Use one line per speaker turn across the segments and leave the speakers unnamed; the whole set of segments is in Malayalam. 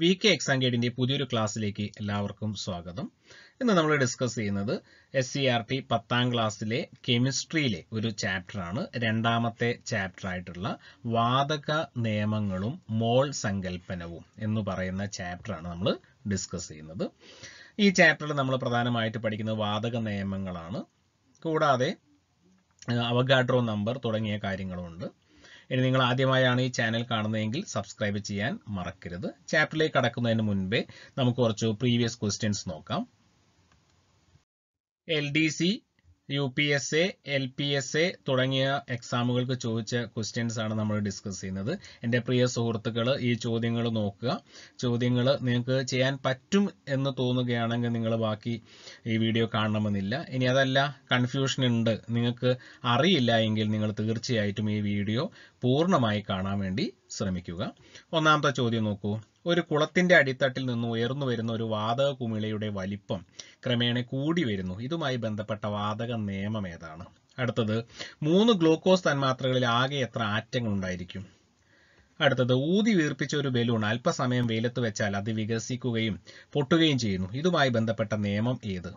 വി കെ എക്സാം ഗൈഡിൻ്റെ പുതിയൊരു ക്ലാസ്സിലേക്ക് എല്ലാവർക്കും സ്വാഗതം ഇന്ന് നമ്മൾ ഡിസ്കസ് ചെയ്യുന്നത് എസ് സി ആർ ടി പത്താം ക്ലാസ്സിലെ കെമിസ്ട്രിയിലെ ഒരു ചാപ്റ്ററാണ് രണ്ടാമത്തെ ചാപ്റ്റർ ആയിട്ടുള്ള വാതക നിയമങ്ങളും മോൾ സങ്കല്പനവും എന്ന് പറയുന്ന ചാപ്റ്ററാണ് നമ്മൾ ഡിസ്കസ് ചെയ്യുന്നത് ഈ ചാപ്റ്ററിൽ നമ്മൾ പ്രധാനമായിട്ട് പഠിക്കുന്നത് വാതക നിയമങ്ങളാണ് കൂടാതെ അവഗാഡ്രോ നമ്പർ തുടങ്ങിയ കാര്യങ്ങളുമുണ്ട് ഇനി നിങ്ങൾ ആദ്യമായാണ് ഈ ചാനൽ കാണുന്നതെങ്കിൽ സബ്സ്ക്രൈബ് ചെയ്യാൻ മറക്കരുത് ചാപ്റ്ററിലേക്ക് കടക്കുന്നതിന് മുൻപേ നമുക്ക് കുറച്ച് പ്രീവിയസ് ക്വസ്റ്റ്യൻസ് നോക്കാം L D C U P S A L P S A തുടങ്ങിയ എക്സാമുകൾക്ക് ചോദിച്ച ക്വസ്റ്റ്യൻസ് ആണ് നമ്മൾ ഡിസ്കസ് ചെയ്യുന്നത് എൻ്റെ പ്രിയ സുഹൃത്തുക്കൾ ഈ ചോദ്യങ്ങൾ നോക്കുക ചോദ്യങ്ങൾ നിങ്ങൾക്ക് ചെയ്യാൻ പറ്റും എന്ന് തോന്നുകയാണെങ്കിൽ നിങ്ങൾ ബാക്കി ഈ വീഡിയോ കാണണമെന്നില്ല ഇനി അതല്ല കൺഫ്യൂഷൻ ഉണ്ട് നിങ്ങൾക്ക് അറിയില്ല എങ്കിൽ നിങ്ങൾ തീർച്ചയായിട്ടും ഈ വീഡിയോ പൂർണ്ണമായി കാണാൻ വേണ്ടി ശ്രമിക്കുക ഒന്നാമത്തെ ചോദ്യം നോക്കൂ ഒരു കുളത്തിന്റെ അടിത്തട്ടിൽ നിന്ന് ഉയർന്നു വരുന്ന ഒരു വാതക കുമിളയുടെ വലിപ്പം ക്രമേണ കൂടി വരുന്നു ഇതുമായി ബന്ധപ്പെട്ട വാതക നിയമം ഏതാണ് അടുത്തത് മൂന്ന് ഗ്ലൂക്കോസ് തന്മാത്രകളിൽ ആകെ എത്ര ആറ്റങ്ങൾ ഉണ്ടായിരിക്കും അടുത്തത് ഊതി വീർപ്പിച്ച ഒരു ബലൂൺ അല്പസമയം വെയിലത്ത് വെച്ചാൽ അത് വികസിക്കുകയും പൊട്ടുകയും ചെയ്യുന്നു ഇതുമായി ബന്ധപ്പെട്ട നിയമം ഏത്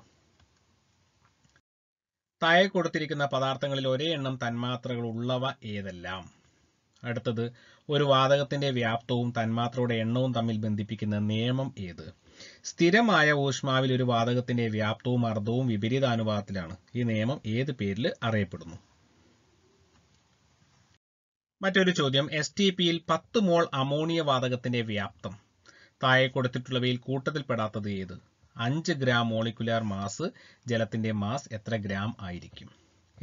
താഴെ കൊടുത്തിരിക്കുന്ന പദാർത്ഥങ്ങളിൽ ഒരേ എണ്ണം തന്മാത്രകൾ ഉള്ളവ ഏതെല്ലാം അടുത്തത് ഒരു വാതകത്തിന്റെ വ്യാപ്തവും തന്മാത്രയുടെ എണ്ണവും തമ്മിൽ ബന്ധിപ്പിക്കുന്ന നിയമം ഏത് സ്ഥിരമായ ഊഷ്മാവിൽ ഒരു വാതകത്തിന്റെ വ്യാപ്തവും മർദ്ദവും വിപരീതാനുപാതത്തിലാണ് ഈ നിയമം ഏത് പേരിൽ അറിയപ്പെടുന്നു മറ്റൊരു ചോദ്യം എസ് ടി പിയിൽ പത്ത് മോൾ അമോണിയ വാതകത്തിന്റെ വ്യാപ്തം താഴെ കൊടുത്തിട്ടുള്ളവയിൽ കൂട്ടത്തിൽപ്പെടാത്തത് ഏത് അഞ്ച് ഗ്രാം മോളിക്കുലാർ മാസ് ജലത്തിന്റെ മാസ് എത്ര ഗ്രാം ആയിരിക്കും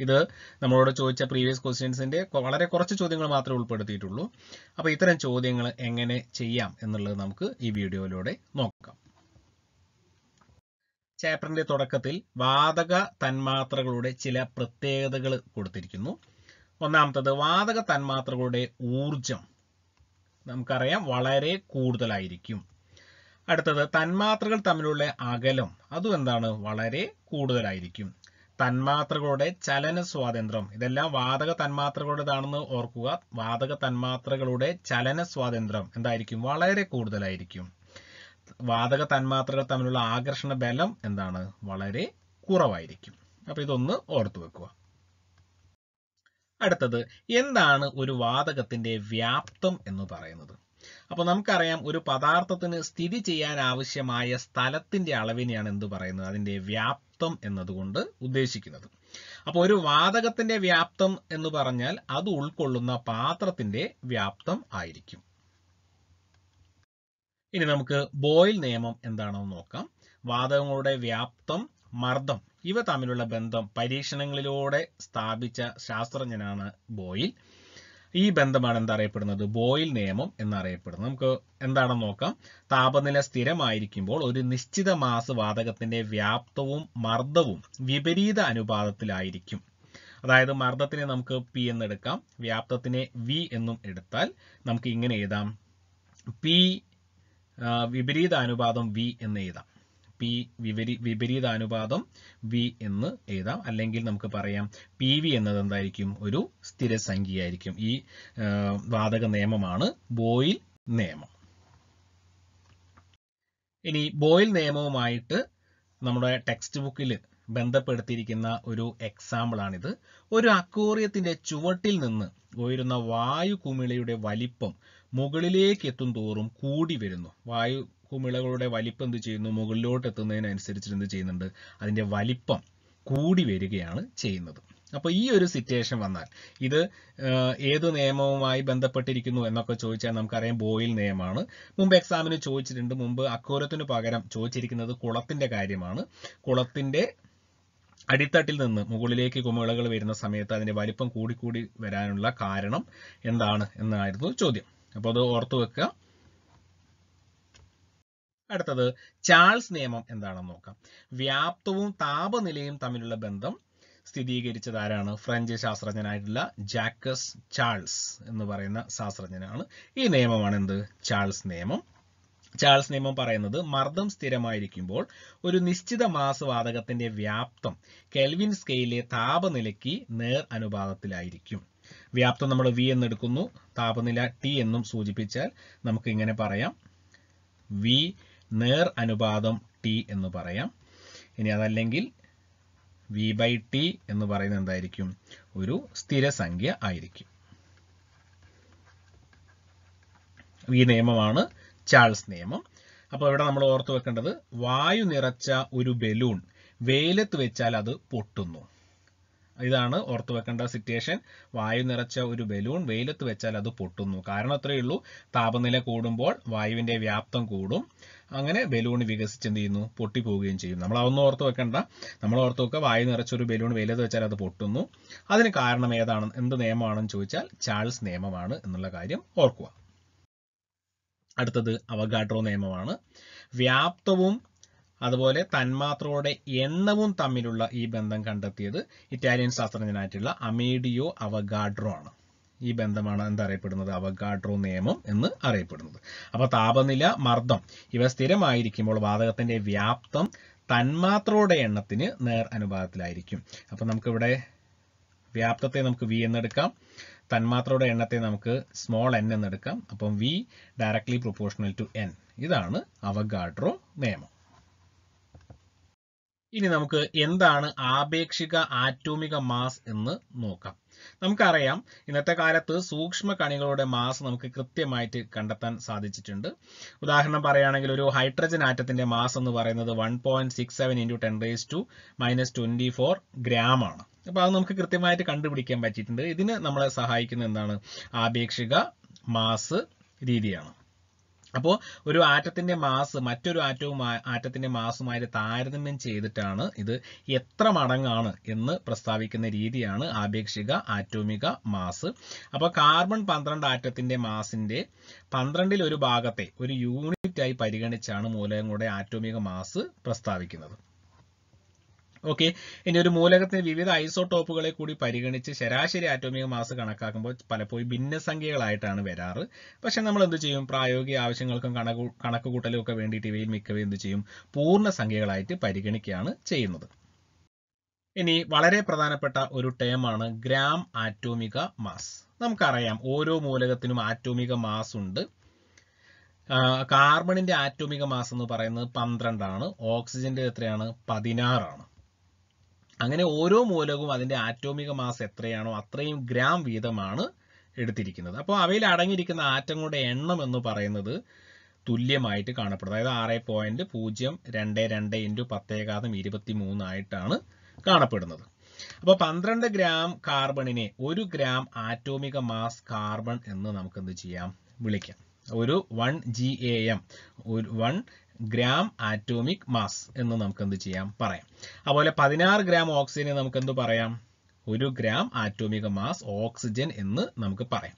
ഇത് നമ്മളോട് ചോദിച്ച പ്രീവിയസ് ക്വസ്റ്റ്യൻസിൻ്റെ വളരെ കുറച്ച് ചോദ്യങ്ങൾ മാത്രമേ ഉൾപ്പെടുത്തിയിട്ടുള്ളൂ അപ്പോൾ ഇത്തരം ചോദ്യങ്ങൾ എങ്ങനെ ചെയ്യാം എന്നുള്ളത് നമുക്ക് ഈ വീഡിയോയിലൂടെ നോക്കാം ചാപ്റ്ററിന്റെ തുടക്കത്തിൽ വാതക തന്മാത്രകളുടെ ചില പ്രത്യേകതകൾ കൊടുത്തിരിക്കുന്നു ഒന്നാമത്തത് വാതക തന്മാത്രകളുടെ ഊർജം നമുക്കറിയാം വളരെ കൂടുതലായിരിക്കും അടുത്തത് തന്മാത്രകൾ തമ്മിലുള്ള അകലം അതും എന്താണ് വളരെ കൂടുതലായിരിക്കും തന്മാത്രകളുടെ ചലന സ്വാതന്ത്ര്യം ഇതെല്ലാം വാതക തന്മാത്രകളുടേതാണെന്ന് ഓർക്കുക വാതക തന്മാത്രകളുടെ ചലന സ്വാതന്ത്ര്യം എന്തായിരിക്കും വളരെ കൂടുതലായിരിക്കും വാതക തന്മാത്രകൾ തമ്മിലുള്ള ആകർഷണ ബലം എന്താണ് വളരെ കുറവായിരിക്കും അപ്പൊ ഇതൊന്ന് ഓർത്തു വെക്കുക അടുത്തത് എന്താണ് ഒരു വാതകത്തിന്റെ വ്യാപ്തം എന്ന് പറയുന്നത് അപ്പൊ നമുക്കറിയാം ഒരു പദാർത്ഥത്തിന് സ്ഥിതി ചെയ്യാൻ ആവശ്യമായ സ്ഥലത്തിന്റെ അളവിനെയാണ് എന്ത് പറയുന്നത് അതിന്റെ വ്യാപ്തം വ്യാപ്തം എന്നതുകൊണ്ട് ഉദ്ദേശിക്കുന്നത് അപ്പോൾ ഒരു വാതകത്തിന്റെ വ്യാപ്തം എന്ന് പറഞ്ഞാൽ അത് ഉൾക്കൊള്ളുന്ന പാത്രത്തിന്റെ വ്യാപ്തം ആയിരിക്കും ഇനി നമുക്ക് ബോയിൽ നിയമം എന്താണെന്ന് നോക്കാം വാതകങ്ങളുടെ വ്യാപ്തം മർദ്ദം ഇവ തമ്മിലുള്ള ബന്ധം പരീക്ഷണങ്ങളിലൂടെ സ്ഥാപിച്ച ശാസ്ത്രജ്ഞനാണ് ബോയിൽ ഈ ബന്ധമാണ് എന്തറിയപ്പെടുന്നത് ബോയിൽ നിയമം എന്നറിയപ്പെടുന്നത് നമുക്ക് എന്താണെന്ന് നോക്കാം താപനില സ്ഥിരമായിരിക്കുമ്പോൾ ഒരു നിശ്ചിത മാസ് വാതകത്തിന്റെ വ്യാപ്തവും മർദ്ദവും വിപരീത അനുപാതത്തിലായിരിക്കും അതായത് മർദ്ദത്തിനെ നമുക്ക് പി എന്നെടുക്കാം വ്യാപ്തത്തിനെ വി എന്നും എടുത്താൽ നമുക്ക് ഇങ്ങനെ എഴുതാം പി വിപരീത അനുപാതം വി എന്ന് എഴുതാം പി വിപരീ വിപരീതാനുപാതം വി എന്ന് എഴുതാം അല്ലെങ്കിൽ നമുക്ക് പറയാം പി വി എന്നത് എന്തായിരിക്കും ഒരു സ്ഥിരസംഖ്യയായിരിക്കും ഈ വാതക നിയമമാണ് ബോയിൽ നിയമം ഇനി ബോയിൽ നിയമവുമായിട്ട് നമ്മുടെ ടെക്സ്റ്റ് ബുക്കിൽ ബന്ധപ്പെടുത്തിയിരിക്കുന്ന ഒരു എക്സാമ്പിളാണിത് ഒരു അക്വേറിയത്തിന്റെ ചുവട്ടിൽ നിന്ന് ഉയരുന്ന വായു കുമിളയുടെ വലിപ്പം മുകളിലേക്ക് എത്തും തോറും കൂടി വരുന്നു വായു കുമിളകളുടെ വലിപ്പം എന്ത് ചെയ്യുന്നു മുകളിലോട്ട് എത്തുന്നതിനനുസരിച്ച് എന്ത് ചെയ്യുന്നുണ്ട് അതിൻ്റെ വലിപ്പം കൂടി വരികയാണ് ചെയ്യുന്നത് അപ്പോൾ ഈ ഒരു സിറ്റുവേഷൻ വന്നാൽ ഇത് ഏത് നിയമവുമായി ബന്ധപ്പെട്ടിരിക്കുന്നു എന്നൊക്കെ ചോദിച്ചാൽ നമുക്കറിയാം ബോയിൽ നിയമമാണ് മുമ്പ് എക്സാമിന് ചോദിച്ചിട്ടുണ്ട് മുമ്പ് അക്കൂരത്തിന് പകരം ചോദിച്ചിരിക്കുന്നത് കുളത്തിന്റെ കാര്യമാണ് കുളത്തിന്റെ അടിത്തട്ടിൽ നിന്ന് മുകളിലേക്ക് കുമിളകൾ വരുന്ന സമയത്ത് അതിന്റെ വലിപ്പം കൂടിക്കൂടി വരാനുള്ള കാരണം എന്താണ് എന്നായിരുന്നു ചോദ്യം അപ്പോൾ അത് ഓർത്തു വെക്കുക അടുത്തത് ചാൾസ് നിയമം എന്താണെന്ന് നോക്കാം വ്യാപ്തവും താപനിലയും തമ്മിലുള്ള ബന്ധം സ്ഥിരീകരിച്ചത് ആരാണ് ഫ്രഞ്ച് ശാസ്ത്രജ്ഞനായിട്ടുള്ള ജാക്കസ് ചാൾസ് എന്ന് പറയുന്ന ശാസ്ത്രജ്ഞനാണ് ഈ നിയമമാണ് എന്ത് ചാൾസ് നിയമം ചാൾസ് നിയമം പറയുന്നത് മർദ്ദം സ്ഥിരമായിരിക്കുമ്പോൾ ഒരു നിശ്ചിത മാസവാതകത്തിന്റെ വ്യാപ്തം കെൽവിൻ സ്കെയിലെ താപനിലയ്ക്ക് നേർ അനുപാതത്തിലായിരിക്കും വ്യാപ്തം നമ്മൾ വി എന്നെടുക്കുന്നു താപനില ടി എന്നും സൂചിപ്പിച്ചാൽ നമുക്ക് ഇങ്ങനെ പറയാം വി നേർ അനുപാതം ടി എന്ന് പറയാം ഇനി അതല്ലെങ്കിൽ വി ബൈ ടി എന്ന് പറയുന്നത് എന്തായിരിക്കും ഒരു സ്ഥിരസംഖ്യ ആയിരിക്കും ഈ നിയമമാണ് ചാൾസ് നിയമം അപ്പോൾ ഇവിടെ നമ്മൾ ഓർത്തു വെക്കേണ്ടത് വായു നിറച്ച ഒരു ബലൂൺ വെയിലത്ത് വെച്ചാൽ അത് പൊട്ടുന്നു ഇതാണ് ഓർത്തു വെക്കേണ്ട സിറ്റുവേഷൻ വായു നിറച്ച ഒരു ബലൂൺ വെയിലത്ത് വെച്ചാൽ അത് പൊട്ടുന്നു കാരണം അത്രയേ ഉള്ളൂ താപനില കൂടുമ്പോൾ വായുവിന്റെ വ്യാപ്തം കൂടും അങ്ങനെ ബലൂൺ വികസിച്ച് എന്ത് ചെയ്യുന്നു പൊട്ടിപ്പോവുകയും ചെയ്യും നമ്മൾ അതൊന്നും ഓർത്ത് വെക്കണ്ട നമ്മൾ ഓർത്ത് വെക്കുക വായു നിറച്ചൊരു ബലൂൺ വെയിലത്ത് വെച്ചാൽ അത് പൊട്ടുന്നു അതിന് കാരണം ഏതാണ് എന്ത് നിയമമാണെന്ന് ചോദിച്ചാൽ ചാൾസ് നിയമമാണ് എന്നുള്ള കാര്യം ഓർക്കുക അടുത്തത് അവഗാഡ്രോ നിയമമാണ് വ്യാപ്തവും അതുപോലെ തന്മാത്രകളുടെ എണ്ണവും തമ്മിലുള്ള ഈ ബന്ധം കണ്ടെത്തിയത് ഇറ്റാലിയൻ ശാസ്ത്രജ്ഞനായിട്ടുള്ള അമേഡിയോ അവഗാഡ്രോ ആണ് ഈ ബന്ധമാണ് എന്തറിയപ്പെടുന്നത് അവഗാഡ്രോ നിയമം എന്ന് അറിയപ്പെടുന്നത് അപ്പോൾ താപനില മർദ്ദം ഇവ സ്ഥിരമായിരിക്കുമ്പോൾ വാതകത്തിന്റെ വ്യാപ്തം തന്മാത്രയുടെ എണ്ണത്തിന് നേർ അനുപാതത്തിലായിരിക്കും അപ്പോൾ നമുക്കിവിടെ വ്യാപ്തത്തെ നമുക്ക് വി എന്നെടുക്കാം തന്മാത്രയുടെ എണ്ണത്തെ നമുക്ക് സ്മോൾ എൻ എന്നെടുക്കാം അപ്പം V directly proportional to N ഇതാണ് അവഗാഡ്രോ നിയമം ഇനി നമുക്ക് എന്താണ് ആപേക്ഷിക ആറ്റോമിക മാസ് എന്ന് നോക്കാം നമുക്കറിയാം ഇന്നത്തെ കാലത്ത് സൂക്ഷ്മ കണികളുടെ മാസ് നമുക്ക് കൃത്യമായിട്ട് കണ്ടെത്താൻ സാധിച്ചിട്ടുണ്ട് ഉദാഹരണം പറയുകയാണെങ്കിൽ ഒരു ഹൈഡ്രജൻ ആറ്റത്തിന്റെ മാസ് എന്ന് പറയുന്നത് one point six seven into ten raise to minus twenty four gram ആണ് അപ്പോൾ അത് നമുക്ക് കൃത്യമായിട്ട് കണ്ടുപിടിക്കാൻ പറ്റിയിട്ടുണ്ട് ഇതിന് നമ്മളെ സഹായിക്കുന്ന എന്താണ് ആപേക്ഷിക മാസ് രീതിയാണ് അപ്പോൾ ഒരു ആറ്റത്തിന്റെ മാസ് മറ്റൊരു ആറ്റവും ആറ്റത്തിന്റെ മാസുമായിട്ട് താരതമ്യം ചെയ്തിട്ടാണ് ഇത് എത്ര മടങ്ങാണ് എന്ന് പ്രസ്താവിക്കുന്ന രീതിയാണ് ആപേക്ഷിക ആറ്റോമിക മാസ് അപ്പോൾ കാർബൺ പന്ത്രണ്ട് ആറ്റത്തിന്റെ മാസിന്റെ പന്ത്രണ്ടിൽ ഒരു ഭാഗത്തെ ഒരു യൂണിറ്റായി പരിഗണിച്ചാണ് മൂലകങ്ങളുടെ ആറ്റോമിക മാസ് പ്രസ്താവിക്കുന്നത് ഓക്കെ ഇനി ഒരു മൂലകത്തിന് വിവിധ ഐസോടോപ്പുകളെ കൂടി പരിഗണിച്ച് ശരാശരി ആറ്റോമിക മാസ് കണക്കാക്കുമ്പോൾ പലപ്പോഴും ഭിന്നസംഖ്യകളായിട്ടാണ് വരാറ് പക്ഷെ നമ്മൾ എന്ത് ചെയ്യും പ്രായോഗിക ആവശ്യങ്ങൾക്കും കണക്ക് കൂട്ടലും ഒക്കെ വേണ്ടിയിട്ട് ഇവയിൽ മിക്കവയും എന്ത് ചെയ്യും പൂർണ്ണസംഖ്യകളായിട്ട് പരിഗണിക്കുകയാണ് ചെയ്യുന്നത് ഇനി വളരെ പ്രധാനപ്പെട്ട ഒരു ടേമാണ് ഗ്രാം ആറ്റോമിക മാസ് നമുക്കറിയാം ഓരോ മൂലകത്തിനും ആറ്റോമിക മാസ് ഉണ്ട് കാർബണിന്റെ ആറ്റോമിക മാസ് എന്ന് പറയുന്നത് പന്ത്രണ്ടാണ് ഓക്സിജന്റെ എത്രയാണ് പതിനാറാണ് അങ്ങനെ ഓരോ മൂലകവും അതിന്റെ ആറ്റോമിക മാസ് എത്രയാണോ അത്രയും ഗ്രാം വീതമാണ് എടുത്തിരിക്കുന്നത് അപ്പോൾ അവയിൽ അടങ്ങിയിരിക്കുന്ന ആറ്റങ്ങളുടെ എണ്ണം എന്ന് പറയുന്നത് തുല്യമായിട്ട് കാണപ്പെടും അതായത് ആറ് പോയിന്റ് പൂജ്യം രണ്ട് രണ്ട് ഇൻറ്റു പത്തേകാതം ഇരുപത്തി മൂന്നായിട്ടാണ് കാണപ്പെടുന്നത് അപ്പോൾ പന്ത്രണ്ട് ഗ്രാം കാർബണിനെ ഒരു ഗ്രാം ആറ്റോമിക മാസ് കാർബൺ എന്ന് നമുക്ക് എന്ത് ചെയ്യാം വിളിക്കാം ഒരു വൺ ജി എ എം ഒരു വൺ ഗ്രാം ആറ്റോമിക് മാസ് എന്ന് നമുക്ക് എന്ത് ചെയ്യാം പറയാം അതുപോലെ പതിനാറ് ഗ്രാം ഓക്സിജനെ നമുക്ക് എന്ത് പറയാം ഒരു ഗ്രാം ആറ്റോമിക മാസ് ഓക്സിജൻ എന്ന് നമുക്ക് പറയാം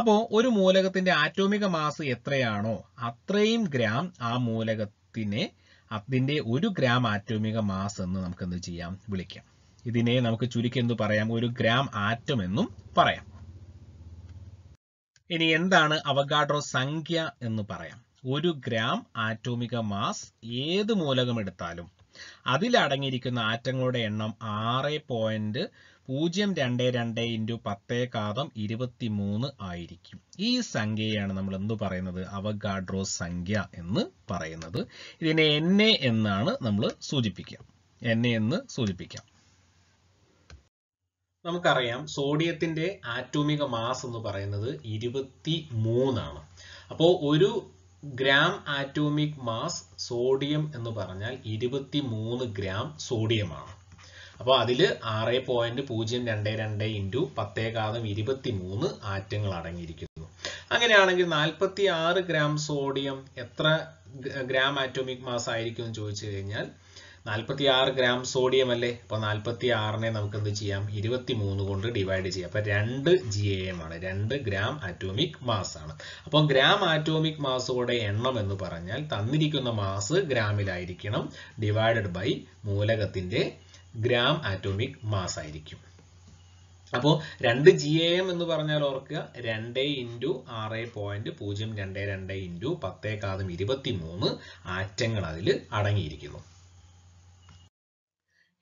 അപ്പോൾ ഒരു മൂലകത്തിന്റെ ആറ്റോമിക മാസ് എത്രയാണോ അത്രയും ഗ്രാം ആ മൂലകത്തിനെ അതിന്റെ ഒരു ഗ്രാം ആറ്റോമിക മാസ് എന്ന് നമുക്ക് എന്ത് ചെയ്യാം വിളിക്കാം ഇതിനെ നമുക്ക് ചുരുക്കി എന്ത് പറയാം ഒരു ഗ്രാം ആറ്റം എന്നും പറയാം ഇനി എന്താണ് അവഗാഡ്രോ സംഖ്യ എന്ന് പറയാം ഒരു ഗ്രാം ആറ്റോമിക മാസ് ഏത് മൂലകം എടുത്താലും അതിലടങ്ങിയിരിക്കുന്ന ആറ്റങ്ങളുടെ എണ്ണം ആറ് പോയിന്റ് പൂജ്യം രണ്ട് രണ്ട് ഇൻറ്റു പത്തേ കാതം ഇരുപത്തി മൂന്ന് ആയിരിക്കും ഈ സംഖ്യയാണ് നമ്മൾ എന്ത് പറയുന്നത് അവഗാഡ്രോ സംഖ്യ എന്ന് പറയുന്നത് ഇതിനെ എൻ എ എന്നാണ് നമ്മൾ സൂചിപ്പിക്കുക എൻ എ എന്ന് സൂചിപ്പിക്കാം നമുക്കറിയാം സോഡിയത്തിന്റെ ആറ്റോമിക മാസ് എന്ന് പറയുന്നത് ഇരുപത്തി മൂന്നാണ് അപ്പോൾ ഒരു ഗ്രാം ആറ്റോമിക് മാസ് സോഡിയം എന്ന് പറഞ്ഞാൽ ഇരുപത്തി മൂന്ന് ഗ്രാം സോഡിയമാണ് അപ്പോൾ അതിൽ ആറ് പോയിന്റ് പൂജ്യം രണ്ട് രണ്ട് ഇൻറ്റു പത്തേകാതം ഇരുപത്തി മൂന്ന് ആറ്റങ്ങൾ അടങ്ങിയിരിക്കുന്നു അങ്ങനെയാണെങ്കിൽ നാൽപ്പത്തി ആറ് ഗ്രാം സോഡിയം എത്ര ഗ്രാം ആറ്റോമിക് മാസ് ആയിരിക്കും എന്ന് ചോദിച്ചു കഴിഞ്ഞാൽ നാൽപ്പത്തി ആറ് ഗ്രാം സോഡിയം അല്ലേ അപ്പൊ നാൽപ്പത്തി ആറിനെ നമുക്ക് എന്ത് ചെയ്യാം ഇരുപത്തി മൂന്ന് കൊണ്ട് ഡിവൈഡ് ചെയ്യാം അപ്പൊ രണ്ട് ജി എം ആണ് രണ്ട് ഗ്രാം ആറ്റോമിക് മാസ് ആണ് അപ്പോൾ ഗ്രാം ആറ്റോമിക് മാസോടെ എണ്ണം എന്ന് പറഞ്ഞാൽ തന്നിരിക്കുന്ന മാസ് ഗ്രാമിലായിരിക്കണം ഡിവൈഡഡ് ബൈ മൂലകത്തിന്റെ ഗ്രാം ആറ്റോമിക് മാസ് ആയിരിക്കും അപ്പോൾ രണ്ട് ജി എ എം എന്ന് പറഞ്ഞാൽ ഓർക്കുക രണ്ട് ഇൻറ്റു ആറ് പോയിന്റ് പൂജ്യം രണ്ട് രണ്ട് ഇൻറ്റു പത്തേക്കാതും ഇരുപത്തി മൂന്ന് ആറ്റങ്ങൾ അതിൽ അടങ്ങിയിരിക്കുന്നു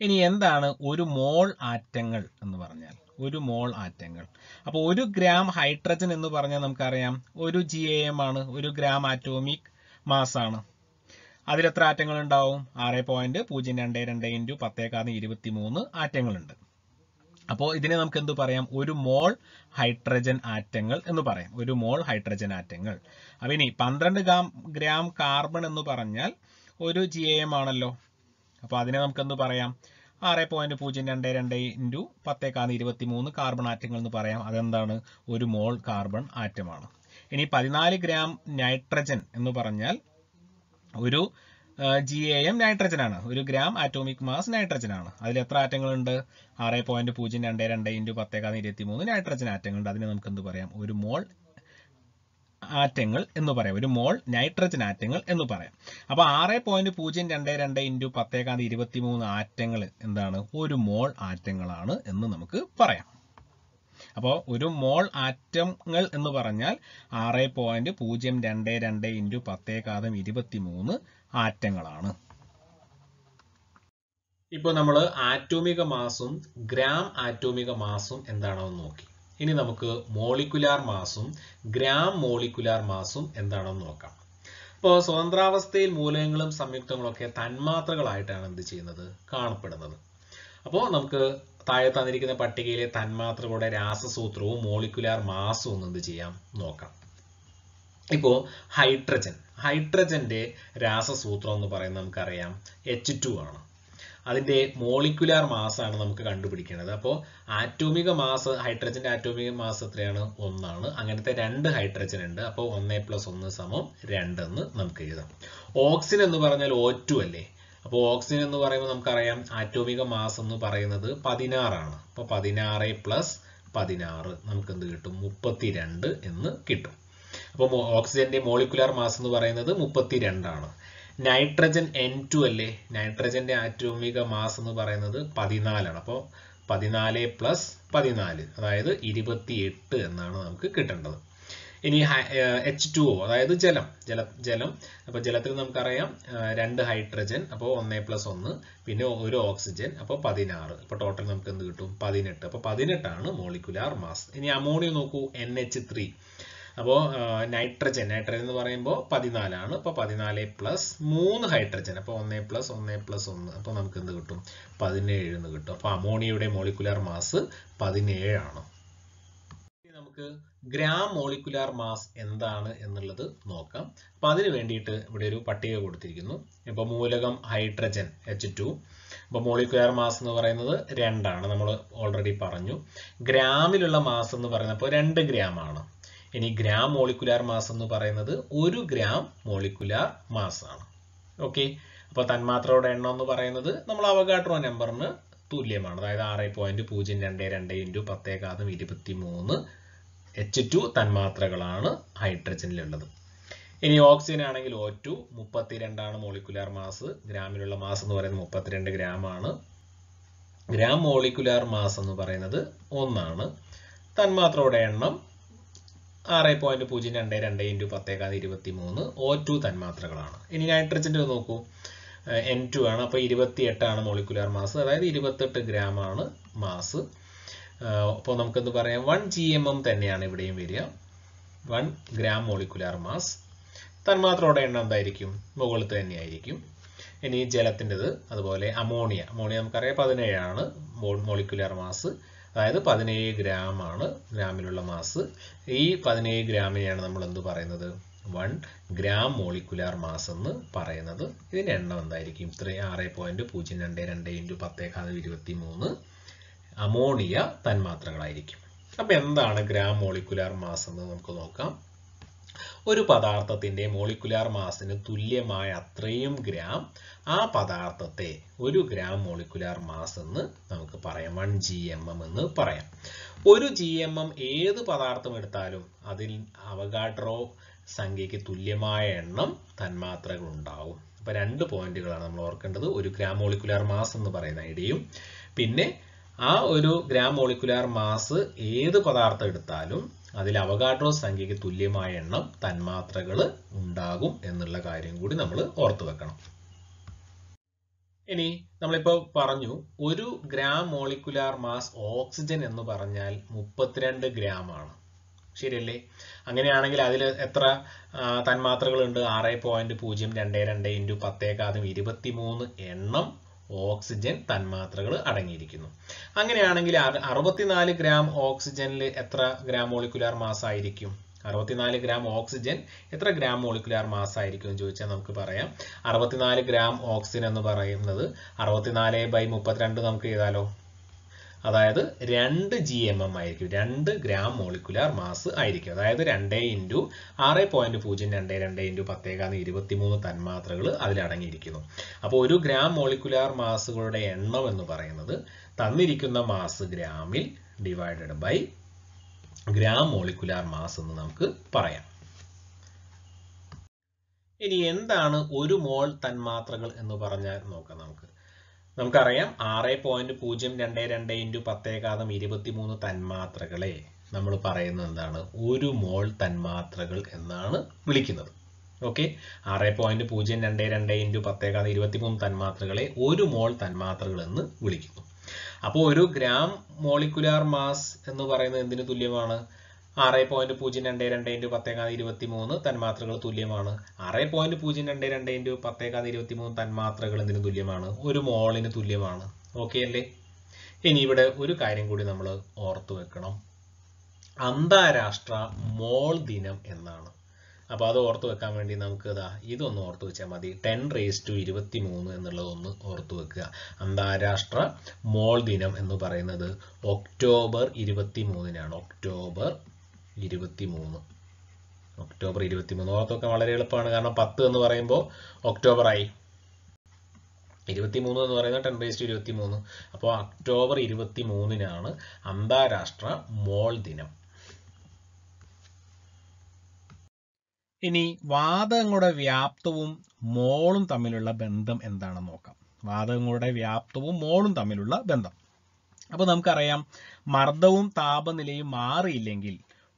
ഇനി എന്താണ് ഒരു മോൾ ആറ്റങ്ങൾ എന്ന് പറഞ്ഞാൽ ഒരു മോൾ ആറ്റങ്ങൾ അപ്പോൾ ഒരു ഗ്രാം ഹൈഡ്രജൻ എന്ന് പറഞ്ഞാൽ നമുക്കറിയാം ഒരു ജി എ എം ആണ് ഒരു ഗ്രാം ആറ്റോമിക് മാസ് ആണ് അതിലെത്ര ആറ്റങ്ങൾ ഉണ്ടാവും ആറ് പോയിന്റ് പൂജ്യം രണ്ട് രണ്ട് ഇൻറ്റു പത്തേക്കാന്ന് ഇരുപത്തി മൂന്ന് ആറ്റങ്ങളുണ്ട് അപ്പോൾ ഇതിനെ നമുക്ക് എന്ത് പറയാം ഒരു മോൾ ഹൈഡ്രജൻ ആറ്റങ്ങൾ എന്ന് പറയാം ഒരു മോൾ ഹൈഡ്രജൻ ആറ്റങ്ങൾ അപ്പം ഇനി പന്ത്രണ്ട് ഗ്രാം ഗ്രാം കാർബൺ എന്ന് പറഞ്ഞാൽ ഒരു ജി എ എം ആണല്ലോ അപ്പോൾ അതിനെ നമുക്കെന്ത് പറയാം ആറ് പോയിന്റ് പൂജ്യം രണ്ട് രണ്ട് ഇൻറ്റു പത്തേക്കാന്ന് ഇരുപത്തി മൂന്ന് കാർബൺ ആറ്റങ്ങൾ എന്ന് പറയാം അതെന്താണ് ഒരു മോൾ കാർബൺ ആറ്റമാണ് ഇനി പതിനാല് ഗ്രാം നൈട്രജൻ എന്ന് പറഞ്ഞാൽ ഒരു ജി എ എം നൈട്രജൻ ആണ് ഒരു ഗ്രാം ആറ്റോമിക് മാസ് നൈട്രജൻ ആണ് അതിൽ എത്ര ആറ്റങ്ങളുണ്ട് ആറ് പോയിന്റ് പൂജ്യം രണ്ട് രണ്ട് ഇൻറ്റു പത്തേക്കാന്ന് ഇരുപത്തി മൂന്ന് നൈട്രജൻ ആറ്റങ്ങളുണ്ട് അതിനെ നമുക്ക് എന്ത് പറയാം ഒരു മോൾ ആറ്റങ്ങൾ എന്ന് പറയാം ഒരു മോൾ നൈട്രജൻ ആറ്റങ്ങൾ എന്ന് പറയാം അപ്പോൾ ആറ് പോയിന്റ് പൂജ്യം രണ്ട് രണ്ട് ഇൻറ്റു പത്തേക്കാന്ത് ഇരുപത്തി മൂന്ന് ആറ്റങ്ങൾ എന്താണ് ഒരു മോൾ ആറ്റങ്ങളാണ് എന്ന് നമുക്ക് പറയാം അപ്പോൾ ഒരു മോൾ ആറ്റങ്ങൾ എന്ന് പറഞ്ഞാൽ ആറ് പോയിന്റ് പൂജ്യം രണ്ട് രണ്ട് ഇൻറ്റു പത്തേക്കാതം ഇരുപത്തി മൂന്ന് ആറ്റങ്ങളാണ് ഇപ്പോൾ നമ്മൾ ആറ്റോമിക മാസും ഗ്രാം ആറ്റോമിക മാസും എന്താണെന്ന് നോക്കി ഇനി നമുക്ക് മോളിക്കുലാർ മാസും ഗ്രാം മോളിക്കുലാർ മാസും എന്താണെന്ന് നോക്കാം ഇപ്പോൾ സ്വതന്ത്രാവസ്ഥയിൽ മൂലകങ്ങളും സംയുക്തങ്ങളൊക്കെ തന്മാത്രകളായിട്ടാണ് എന്ത് ചെയ്യുന്നത് കാണപ്പെടുന്നത് അപ്പോൾ നമുക്ക് താഴെ തന്നിരിക്കുന്ന പട്ടികയിലെ തന്മാത്രകളുടെ രാസസൂത്രവും മോളിക്കുലാർ മാസും ഒന്ന് എന്ത് ചെയ്യാം നോക്കാം ഇപ്പോൾ ഹൈഡ്രജൻ ഹൈഡ്രജന്റെ രാസസൂത്രം എന്ന് പറയുന്നത് നമുക്കറിയാം എച്ച് ടു ആണ് അതിൻ്റെ മോളിക്കുലാർ ആണ് നമുക്ക് കണ്ടുപിടിക്കേണ്ടത് അപ്പോൾ ആറ്റോമിക മാസ് ഹൈഡ്രജൻ്റെ ആറ്റോമിക മാസ് എത്രയാണ് ഒന്നാണ് അങ്ങനത്തെ രണ്ട് ഹൈഡ്രജൻ ഉണ്ട് അപ്പോൾ ഒന്ന് പ്ലസ് ഒന്ന് സമം എന്ന് നമുക്ക് എഴുതാം ഓക്സിജൻ എന്ന് പറഞ്ഞാൽ ഓ ടു അല്ലേ അപ്പോൾ ഓക്സിജൻ എന്ന് പറയുമ്പോൾ നമുക്കറിയാം ആറ്റോമിക മാസ് എന്ന് പറയുന്നത് പതിനാറാണ് അപ്പോൾ പതിനാറ് പ്ലസ് പതിനാറ് നമുക്ക് എന്ത് കിട്ടും രണ്ട് എന്ന് കിട്ടും അപ്പോൾ ഓക്സിജന്റെ മോളിക്കുലാർ മാസ് എന്ന് പറയുന്നത് രണ്ടാണ് നൈട്രജൻ എൻ ടു അല്ലേ നൈട്രജന്റെ ആറ്റോമിക മാസ് എന്ന് പറയുന്നത് പതിനാലാണ് അപ്പോൾ പതിനാല് പ്ലസ് പതിനാല് അതായത് ഇരുപത്തി എട്ട് എന്നാണ് നമുക്ക് കിട്ടേണ്ടത് ഇനി എച്ച് ടു ഒ അതായത് ജലം ജല ജലം അപ്പോൾ ജലത്തിൽ നമുക്കറിയാം രണ്ട് ഹൈഡ്രജൻ അപ്പോൾ ഒന്ന് പ്ലസ് ഒന്ന് പിന്നെ ഒരു ഓക്സിജൻ അപ്പോൾ പതിനാറ് അപ്പോൾ ടോട്ടൽ നമുക്ക് എന്ത് കിട്ടും പതിനെട്ട് അപ്പോൾ പതിനെട്ടാണ് മോളിക്കുലാർ മാസ് ഇനി അമോണിയ നോക്കൂ എൻ എച്ച് ത്രീ അപ്പോൾ നൈട്രജൻ നൈട്രജൻ എന്ന് പറയുമ്പോൾ പതിനാലാണ് അപ്പോൾ പതിനാല് പ്ലസ് മൂന്ന് ഹൈഡ്രജൻ അപ്പോൾ ഒന്ന് പ്ലസ് ഒന്ന് പ്ലസ് ഒന്ന് അപ്പോൾ നമുക്ക് എന്ത് കിട്ടും പതിനേഴ് എന്ന് കിട്ടും അപ്പോൾ അമോണിയയുടെ മോളിക്കുലാർ മാസ് പതിനേഴാണ് നമുക്ക് ഗ്രാം മോളിക്കുലാർ മാസ് എന്താണ് എന്നുള്ളത് നോക്കാം അപ്പം അതിന് വേണ്ടിയിട്ട് ഇവിടെ ഒരു പട്ടിക കൊടുത്തിരിക്കുന്നു ഇപ്പോൾ മൂലകം ഹൈഡ്രജൻ എച്ച് ടു അപ്പോൾ മോളിക്കുലാർ മാസ് എന്ന് പറയുന്നത് രണ്ടാണ് നമ്മൾ ഓൾറെഡി പറഞ്ഞു ഗ്രാമിലുള്ള മാസ് എന്ന് പറയുന്നത് ഇപ്പോൾ രണ്ട് ഗ്രാം ആണ് ഇനി ഗ്രാം മോളിക്കുലാർ മാസ് എന്ന് പറയുന്നത് ഒരു ഗ്രാം മോളിക്കുലാർ മാസ് ആണ് ഓക്കെ അപ്പോൾ തന്മാത്രയുടെ എണ്ണം എന്ന് പറയുന്നത് നമ്മൾ അവഗാട്രോ നമ്പറിന് തുല്യമാണ് അതായത് ആറ് പോയിന്റ് പൂജ്യം രണ്ട് രണ്ട് ഇൻറ്റു പത്തേകാതും ഇരുപത്തി മൂന്ന് എച്ച് ടു തന്മാത്രകളാണ് ഹൈഡ്രജനിലുള്ളത് ഇനി ഓക്സിജൻ ആണെങ്കിൽ ഒ ടു മുപ്പത്തിരണ്ടാണ് മോളിക്കുലാർ മാസ് ഗ്രാമിലുള്ള മാസ് എന്ന് പറയുന്നത് മുപ്പത്തിരണ്ട് ഗ്രാമാണ് ഗ്രാം മോളിക്കുലാർ മാസ് എന്ന് പറയുന്നത് ഒന്നാണ് തന്മാത്രയുടെ എണ്ണം ആറ് പോയിന്റ് പൂജ്യം രണ്ട് രണ്ട് ഇൻറ്റു പത്തേക്കാതെ ഇരുപത്തി മൂന്ന് ഒ ടു തന്മാത്രകളാണ് ഇനി നൈട്രജൻ്റെ നോക്കൂ എൻ ടു ആണ് അപ്പോൾ ഇരുപത്തി എട്ടാണ് മോളിക്കുലാർ മാസ് അതായത് ഇരുപത്തെട്ട് ഗ്രാം ആണ് മാസ് അപ്പോൾ നമുക്കെന്ത് പറയാം വൺ ജി എം എം തന്നെയാണ് ഇവിടെയും വരിക വൺ ഗ്രാം മോളിക്കുലാർ മാസ് തന്മാത്രയുടെ എണ്ണം എന്തായിരിക്കും മുകളിലത്തെ തന്നെയായിരിക്കും ഇനി ജലത്തിൻ്റെത് അതുപോലെ അമോണിയ അമോണിയ നമുക്കറിയാം പതിനേഴാണ് മോളിക്കുലാർ മാസ് അതായത് പതിനേഴ് ഗ്രാം ആണ് ഗ്രാമിലുള്ള മാസ് ഈ പതിനേഴ് ഗ്രാമിനെയാണ് നമ്മൾ എന്ത് പറയുന്നത് വൺ ഗ്രാം മോളിക്കുലാർ മാസ് എന്ന് പറയുന്നത് ഇതിൻ്റെ എണ്ണം എന്തായിരിക്കും ത്രീ ആറ് പോയിന്റ് പൂജ്യം രണ്ട് രണ്ട് ഇൻറ്റു പത്തേക്കാതെ ഇരുപത്തി മൂന്ന് അമോണിയ തന്മാത്രകളായിരിക്കും അപ്പോൾ എന്താണ് ഗ്രാം മോളിക്കുലാർ മാസ് എന്ന് നമുക്ക് നോക്കാം ഒരു പദാർത്ഥത്തിൻ്റെ മോളിക്കുലാർ മാസിന് തുല്യമായ അത്രയും ഗ്രാം ആ പദാർത്ഥത്തെ ഒരു ഗ്രാം മോളിക്കുലാർ മാസ് എന്ന് നമുക്ക് പറയാം വൺ ജി എം എം എന്ന് പറയാം ഒരു ജി എം എം ഏത് പദാർത്ഥം എടുത്താലും അതിൽ അവഗാഡ്രോ സംഖ്യയ്ക്ക് തുല്യമായ എണ്ണം തന്മാത്രകൾ ഉണ്ടാവും അപ്പോൾ രണ്ട് പോയിന്റുകളാണ് നമ്മൾ ഓർക്കേണ്ടത് ഒരു ഗ്രാം മോളിക്കുലാർ മാസ് എന്ന് പറയുന്ന ഐഡിയയും പിന്നെ ആ ഒരു ഗ്രാം മോളിക്കുലാർ മാസ് ഏത് പദാർത്ഥം എടുത്താലും അതിൽ അവഗാഡ്രോ സംഖ്യയ്ക്ക് തുല്യമായ എണ്ണം തന്മാത്രകൾ ഉണ്ടാകും എന്നുള്ള കാര്യം കൂടി നമ്മൾ ഓർത്തു വെക്കണം ഇനി നമ്മളിപ്പോൾ പറഞ്ഞു ഒരു ഗ്രാം മോളിക്കുലാർ മാസ് ഓക്സിജൻ എന്ന് പറഞ്ഞാൽ മുപ്പത്തിരണ്ട് ഗ്രാം ആണ് ശരിയല്ലേ അങ്ങനെയാണെങ്കിൽ അതിൽ എത്ര തന്മാത്രകളുണ്ട് ആറ് പോയിന്റ് പൂജ്യം രണ്ട് രണ്ട് ഇൻറ്റു പത്തേക്കാതും മൂന്ന് എണ്ണം ഓക്സിജൻ തന്മാത്രകൾ അടങ്ങിയിരിക്കുന്നു അങ്ങനെയാണെങ്കിൽ അറുപത്തിനാല് ഗ്രാം ഓക്സിജനിൽ എത്ര ഗ്രാം മോളിക്കുലാർ മാസ് ആയിരിക്കും അറുപത്തിനാല് ഗ്രാം ഓക്സിജൻ എത്ര ഗ്രാം മോളിക്കുലാർ മാസ് ആയിരിക്കും എന്ന് ചോദിച്ചാൽ നമുക്ക് പറയാം അറുപത്തിനാല് ഗ്രാം ഓക്സിജൻ എന്ന് പറയുന്നത് അറുപത്തിനാല് ബൈ മുപ്പത്തിരണ്ട് നമുക്ക് ചെയ്താലോ അതായത് രണ്ട് ജി എം എം ആയിരിക്കും രണ്ട് ഗ്രാം മോളിക്കുലാർ മാസ് ആയിരിക്കും അതായത് രണ്ടേ ഇൻറ്റു ആറ് പോയിന്റ് പൂജ്യം രണ്ട് രണ്ട് ഇൻറ്റു പത്തേകാന്ന് ഇരുപത്തിമൂന്ന് തന്മാത്രകൾ അതിലടങ്ങിയിരിക്കുന്നു അപ്പോൾ ഒരു ഗ്രാം മോളിക്കുലാർ മാസുകളുടെ എണ്ണം എന്ന് പറയുന്നത് തന്നിരിക്കുന്ന മാസ് ഗ്രാമിൽ divided by gram molecular mass എന്ന് നമുക്ക് പറയാം ഇനി എന്താണ് ഒരു മോൾ തന്മാത്രകൾ എന്ന് പറഞ്ഞാൽ നോക്കാം നമുക്ക് നമുക്കറിയാം ആറ് പോയിന്റ് പൂജ്യം രണ്ട് രണ്ട് ഇൻറ്റു പത്തേകാതം ഇരുപത്തിമൂന്ന് തന്മാത്രകളെ നമ്മൾ പറയുന്നത് എന്താണ് ഒരു മോൾ തന്മാത്രകൾ എന്നാണ് വിളിക്കുന്നത് ഓക്കെ ആറ് പോയിന്റ് പൂജ്യം രണ്ട് രണ്ട് ഇൻറ്റു പത്തേകാത ഇരുപത്തിമൂന്ന് തന്മാത്രകളെ ഒരു മോൾ തന്മാത്രകൾ എന്ന് വിളിക്കുന്നു അപ്പോൾ ഒരു ഗ്രാം മോളിക്കുലാർ മാസ് എന്ന് പറയുന്നത് എന്തിന് തുല്യമാണ് ആറ് പോയിന്റ് പൂജ്യം രണ്ട് രണ്ട് ഇൻറ്റു പത്തേക്കാതെ ഇരുപത്തി മൂന്ന് തന്മാത്രകൾ തുല്യമാണ് ആറ് പോയിന്റ് പൂജ്യം രണ്ട് രണ്ട് ഇൻറ്റു പത്തേക്കാതെ ഇരുപത്തി മൂന്ന് തന്മാത്രകൾ എന്തിന് തുല്യമാണ് ഒരു മോളിന് തുല്യമാണ് ഓക്കെ അല്ലേ ഇനി ഇവിടെ ഒരു കാര്യം കൂടി നമ്മൾ ഓർത്തു വെക്കണം അന്താരാഷ്ട്ര മോൾ ദിനം എന്നാണ് അപ്പൊ അത് ഓർത്തു വെക്കാൻ വേണ്ടി നമുക്ക് ഇതാ ഇതൊന്ന് ഓർത്തു വെച്ചാൽ മതി ടെൻ റേസ് ടു ഇരുപത്തി മൂന്ന് എന്നുള്ളതൊന്ന് ഓർത്തു വെക്കുക അന്താരാഷ്ട്ര മോൾ ദിനം എന്ന് പറയുന്നത് ഒക്ടോബർ ഇരുപത്തി മൂന്നിനാണ് ഒക്ടോബർ ഇരുപത്തി മൂന്ന് ഒക്ടോബർ ഇരുപത്തി മൂന്ന് ഓർത്തൊക്കെ വളരെ എളുപ്പമാണ് കാരണം പത്ത് എന്ന് പറയുമ്പോൾ ഒക്ടോബറായി ഇരുപത്തി മൂന്ന് എന്ന് പറയുന്നത് ടെൻ ബേസ്റ്റ് ഇരുപത്തി മൂന്ന് അപ്പോൾ ഒക്ടോബർ ഇരുപത്തി മൂന്നിനാണ് അന്താരാഷ്ട്ര മോൾ ദിനം ഇനി വാതകങ്ങളുടെ വ്യാപ്തവും മോളും തമ്മിലുള്ള ബന്ധം എന്താണെന്ന് നോക്കാം വാതകങ്ങളുടെ വ്യാപ്തവും മോളും തമ്മിലുള്ള ബന്ധം അപ്പോൾ നമുക്കറിയാം മർദ്ദവും താപനിലയും മാറിയില്ലെങ്കിൽ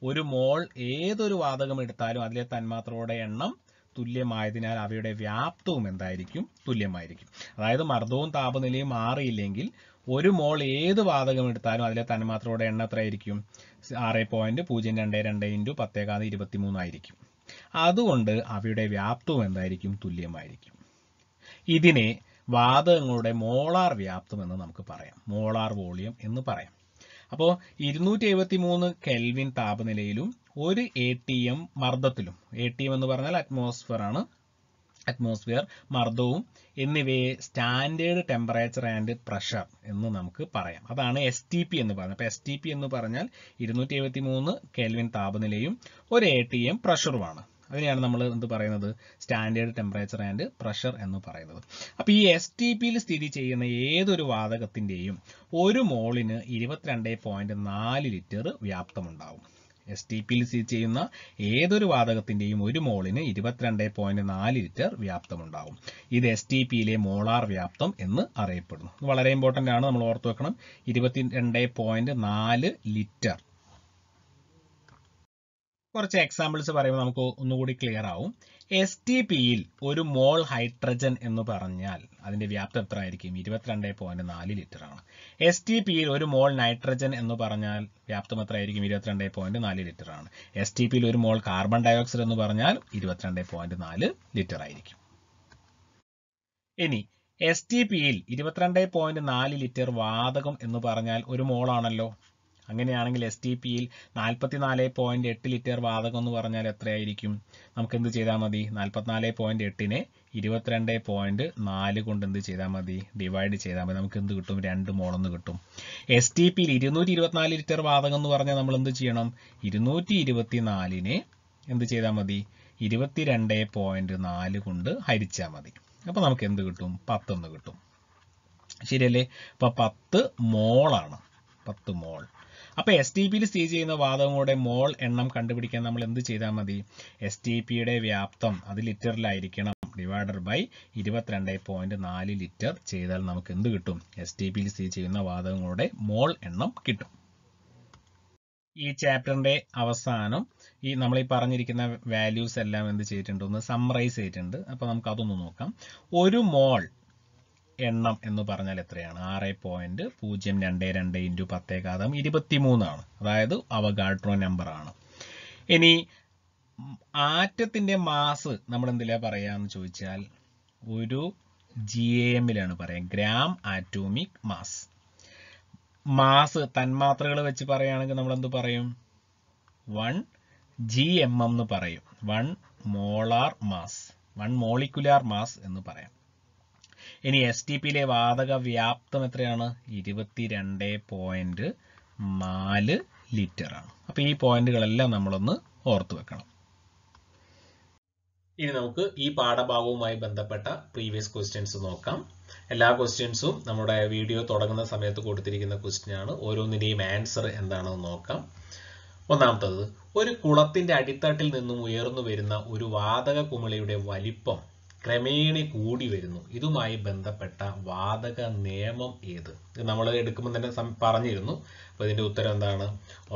ഒരു മോൾ ഏതൊരു വാതകം എടുത്താലും അതിലെ തന്മാത്രയുടെ എണ്ണം തുല്യമായതിനാൽ അവയുടെ വ്യാപ്തവും എന്തായിരിക്കും തുല്യമായിരിക്കും അതായത് മർദ്ദവും താപനിലയും മാറിയില്ലെങ്കിൽ ഒരു മോൾ ഏത് വാതകം എടുത്താലും അതിലെ തന്മാത്രയുടെ എണ്ണം എത്രയായിരിക്കും ആറ് പോയിന്റ് പൂജ്യം രണ്ട് രണ്ട് ഇൻറ്റു പത്തേകാതെ ഇരുപത്തി മൂന്നായിരിക്കും അതുകൊണ്ട് അവയുടെ വ്യാപ്തവും എന്തായിരിക്കും തുല്യമായിരിക്കും ഇതിനെ വാതകങ്ങളുടെ മോളാർ വ്യാപ്തം എന്ന് നമുക്ക് പറയാം മോളാർ വോളിയം എന്ന് പറയാം അപ്പോൾ ഇരുന്നൂറ്റി എഴുപത്തി മൂന്ന് കെൽവിൻ താപനിലയിലും ഒരു എ ടി എം മർദ്ദത്തിലും എ ടി എം എന്ന് പറഞ്ഞാൽ അറ്റ്മോസ്ഫിയർ ആണ് അറ്റ്മോസ്ഫിയർ മർദ്ദവും എന്നിവയെ സ്റ്റാൻഡേർഡ് ടെമ്പറേച്ചർ ആൻഡ് പ്രഷർ എന്ന് നമുക്ക് പറയാം അതാണ് എസ് ടി പി എന്ന് പറയുന്നത് അപ്പോൾ എസ് ടി പി എന്ന് പറഞ്ഞാൽ ഇരുന്നൂറ്റി എഴുപത്തി മൂന്ന് കെൽവിൻ താപനിലയും ഒരു എ ടി എം പ്രഷറുമാണ് അതിനെയാണ് നമ്മൾ എന്ത് പറയുന്നത് സ്റ്റാൻഡേർഡ് ടെമ്പറേച്ചർ ആൻഡ് പ്രഷർ എന്ന് പറയുന്നത് അപ്പോൾ ഈ എസ് ടി പിയിൽ സ്ഥിതി ചെയ്യുന്ന ഏതൊരു വാതകത്തിൻ്റെയും ഒരു മോളിന് ഇരുപത്തിരണ്ട് പോയിൻറ്റ് നാല് ലിറ്റർ വ്യാപ്തമുണ്ടാവും എസ് ടി പിയിൽ സ്ഥിതി ചെയ്യുന്ന ഏതൊരു വാതകത്തിൻ്റെയും ഒരു മോളിന് ഇരുപത്തിരണ്ട് പോയിൻറ്റ് നാല് ലിറ്റർ വ്യാപ്തമുണ്ടാവും ഇത് എസ് ടി പിയിലെ മോളാർ വ്യാപ്തം എന്ന് അറിയപ്പെടുന്നു വളരെ ഇമ്പോർട്ടൻ്റ് ആണ് നമ്മൾ ഓർത്ത് വെക്കണം ഇരുപത്തി രണ്ട് നാല് ലിറ്റർ കുറച്ച് എക്സാമ്പിൾസ് പറയുമ്പോൾ നമുക്ക് ഒന്നുകൂടി ക്ലിയർ ആവും എസ് ടി പിയിൽ ഒരു മോൾ ഹൈഡ്രജൻ എന്ന് പറഞ്ഞാൽ അതിൻ്റെ വ്യാപ്തം എത്ര ആയിരിക്കും ഇരുപത്തിരണ്ട് പോയിന്റ് നാല് ലിറ്റർ ആണ് എസ് ടി പിയിൽ ഒരു മോൾ നൈട്രജൻ എന്ന് പറഞ്ഞാൽ വ്യാപ്തം എത്ര ആയിരിക്കും ഇരുപത്തിരണ്ട് പോയിന്റ് നാല് ലിറ്റർ ആണ് എസ് ടി പിയിൽ ഒരു മോൾ കാർബൺ ഡയോക്സൈഡ് എന്ന് പറഞ്ഞാൽ ഇരുപത്തിരണ്ട് പോയിന്റ് നാല് ലിറ്റർ ആയിരിക്കും ഇനി എസ് ടി പിയിൽ ഇരുപത്തിരണ്ട് പോയിന്റ് നാല് ലിറ്റർ വാതകം എന്ന് പറഞ്ഞാൽ ഒരു മോളാണല്ലോ അങ്ങനെയാണെങ്കിൽ എസ് ടി പിയിൽ നാൽപ്പത്തിനാല് പോയിന്റ് എട്ട് ലിറ്റർ വാതകം എന്ന് പറഞ്ഞാൽ എത്രയായിരിക്കും നമുക്ക് എന്ത് ചെയ്താൽ മതി നാൽപ്പത്തിനാല് പോയിന്റ് എട്ടിനെ ഇരുപത്തിരണ്ട് പോയിന്റ് നാല് കൊണ്ട് എന്ത് ചെയ്താൽ മതി ഡിവൈഡ് ചെയ്താൽ മതി നമുക്ക് എന്ത് കിട്ടും രണ്ട് മോളെന്ന് കിട്ടും എസ് ടി പിയിൽ ഇരുന്നൂറ്റി ഇരുപത്തിനാല് ലിറ്റർ വാതകം എന്ന് പറഞ്ഞാൽ നമ്മൾ എന്ത് ചെയ്യണം ഇരുന്നൂറ്റി ഇരുപത്തിനാലിനെ എന്ത് ചെയ്താൽ മതി ഇരുപത്തിരണ്ട് പോയിന്റ് നാല് കൊണ്ട് ഹരിച്ചാൽ മതി അപ്പോൾ നമുക്ക് എന്ത് കിട്ടും പത്തൊന്ന് കിട്ടും ശരിയല്ലേ അപ്പോൾ പത്ത് മോളാണ് പത്ത് മോൾ അപ്പോൾ എസ് ടി പിയിൽ സ്ഥിതി ചെയ്യുന്ന വാതകങ്ങളുടെ മോൾ എണ്ണം കണ്ടുപിടിക്കാൻ നമ്മൾ എന്ത് ചെയ്താൽ മതി എസ് ടി പിയുടെ വ്യാപ്തം അത് ലിറ്ററിലായിരിക്കണം ഡിവൈഡർ ബൈ ഇരുപത്തിരണ്ട് പോയിന്റ് നാല് ലിറ്റർ ചെയ്താൽ നമുക്ക് എന്ത് കിട്ടും എസ് ടി പിയിൽ സ്ഥിതി ചെയ്യുന്ന വാതകങ്ങളുടെ മോൾ എണ്ണം കിട്ടും ഈ ചാപ്റ്ററിന്റെ അവസാനം ഈ നമ്മൾ ഈ പറഞ്ഞിരിക്കുന്ന വാല്യൂസ് എല്ലാം എന്ത് ചെയ്തിട്ടുണ്ട് ഒന്ന് സമ്മറൈസ് ചെയ്തിട്ടുണ്ട് അപ്പോൾ നമുക്ക് അതൊന്ന് നോക്കാം ഒരു മോൾ എണ്ണം എന്ന് പറഞ്ഞാൽ എത്രയാണ് ആറ് പോയിന്റ് പൂജ്യം രണ്ട് രണ്ട് ഇൻറ്റു പത്തേകാതം ഇരുപത്തിമൂന്നാണ് അതായത് അവഗാഡ്രോ നമ്പറാണ് ഇനി ആറ്റത്തിന്റെ മാസ് നമ്മൾ എന്തിലാ പറയാന്ന് ചോദിച്ചാൽ ഒരു ജി എ എമ്മിലാണ് പറയാം ഗ്രാം ആറ്റോമിക് മാസ് മാസ് തന്മാത്രകൾ വെച്ച് പറയുകയാണെങ്കിൽ നമ്മൾ എന്ത് പറയും വൺ ജി എം എന്ന് പറയും one molar mass one molecular mass എന്ന് പറയാം ഇനി എസ് ടി പിയിലെ വാതക വ്യാപ്തം എത്രയാണ് ഇരുപത്തിരണ്ട് പോയിന്റ് നാല് ലിറ്ററാണ് അപ്പോൾ ഈ പോയിന്റുകളെല്ലാം നമ്മളൊന്ന് ഓർത്തു വെക്കണം ഇനി നമുക്ക് ഈ പാഠഭാഗവുമായി ബന്ധപ്പെട്ട പ്രീവിയസ് ക്വസ്റ്റ്യൻസ് നോക്കാം എല്ലാ ക്വസ്റ്റ്യൻസും നമ്മുടെ വീഡിയോ തുടങ്ങുന്ന സമയത്ത് കൊടുത്തിരിക്കുന്ന ക്വസ്റ്റ്യൻ ആണ് ഓരോന്നിൻ്റെയും ആൻസർ എന്താണെന്ന് നോക്കാം ഒന്നാമത്തത് ഒരു കുളത്തിന്റെ അടിത്തട്ടിൽ നിന്നും ഉയർന്നു വരുന്ന ഒരു വാതക കുമിളയുടെ വലിപ്പം ക്രമേണ കൂടി വരുന്നു ഇതുമായി ബന്ധപ്പെട്ട വാതക നിയമം ഏത് നമ്മൾ എടുക്കുമ്പോൾ തന്നെ പറഞ്ഞിരുന്നു അപ്പോൾ ഇതിൻ്റെ ഉത്തരം എന്താണ്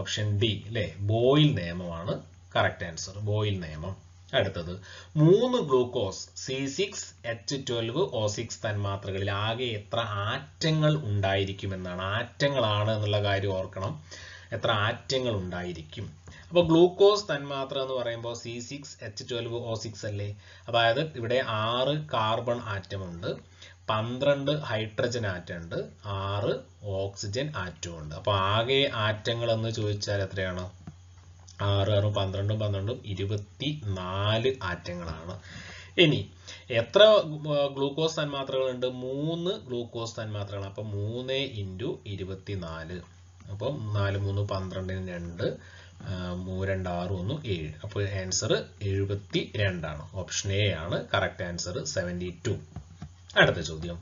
ഓപ്ഷൻ ഡി അല്ലേ ബോയിൽ നിയമമാണ് കറക്റ്റ് ആൻസർ ബോയിൽ നിയമം അടുത്തത് മൂന്ന് glucose C six H twelve O six തന്മാത്രകളിൽ ആകെ എത്ര ആറ്റങ്ങൾ ഉണ്ടായിരിക്കുമെന്നാണ് ആറ്റങ്ങളാണ് എന്നുള്ള കാര്യം ഓർക്കണം എത്ര ആറ്റങ്ങൾ ഉണ്ടായിരിക്കും അപ്പോൾ ഗ്ലൂക്കോസ് തന്മാത്ര എന്ന് പറയുമ്പോൾ C six H twelve O six അല്ലേ അതായത് ഇവിടെ ആറ് കാർബൺ ആറ്റം ഉണ്ട് പന്ത്രണ്ട് ഹൈഡ്രജൻ ആറ്റം ഉണ്ട് ആറ് ഓക്സിജൻ ആറ്റം ഉണ്ട് അപ്പോൾ ആകെ ആറ്റങ്ങൾ എന്ന് ചോദിച്ചാൽ എത്രയാണ് ആറ് ആറും പന്ത്രണ്ടും പന്ത്രണ്ടും ഇരുപത്തി നാല് ആറ്റങ്ങളാണ് ഇനി എത്ര ഗ്ലൂക്കോസ് തന്മാത്രകളുണ്ട് മൂന്ന് ഗ്ലൂക്കോസ് തന്മാത്രകളാണ് അപ്പോൾ മൂന്ന് ഇൻറ്റു ഇരുപത്തി നാല് അപ്പം നാല് മൂന്ന് പന്ത്രണ്ടിന് രണ്ട് രണ്ട് ആറ് ഒന്ന് ഏഴ് അപ്പോൾ ആൻസർ എഴുപത്തി രണ്ടാണ് ഓപ്ഷൻ എ ആണ് കറക്റ്റ് ആൻസർ സെവൻറ്റി ടു അടുത്ത ചോദ്യം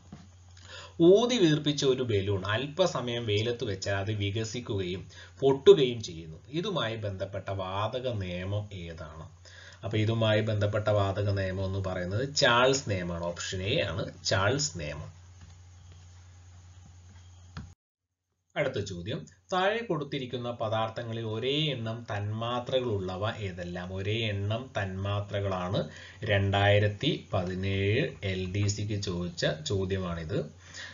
ഊതി വീർപ്പിച്ച ഒരു ബലൂൺ അല്പസമയം വെയിലത്ത് വെച്ചാൽ അത് വികസിക്കുകയും പൊട്ടുകയും ചെയ്യുന്നു ഇതുമായി ബന്ധപ്പെട്ട വാതക നിയമം ഏതാണ് അപ്പോൾ ഇതുമായി ബന്ധപ്പെട്ട വാതക നിയമം എന്ന് പറയുന്നത് ചാൾസ് നിയമമാണ് ഓപ്ഷൻ എ ആണ് ചാൾസ് നിയമം അടുത്ത ചോദ്യം താഴെ കൊടുത്തിരിക്കുന്ന പദാർത്ഥങ്ങളിൽ ഒരേ എണ്ണം തന്മാത്രകളുള്ളവ ഏതെല്ലാം ഒരേ എണ്ണം തന്മാത്രകളാണ് രണ്ടായിരത്തി പതിനേഴ് എൽ ഡി സിക്ക് ചോദിച്ച ചോദ്യമാണിത്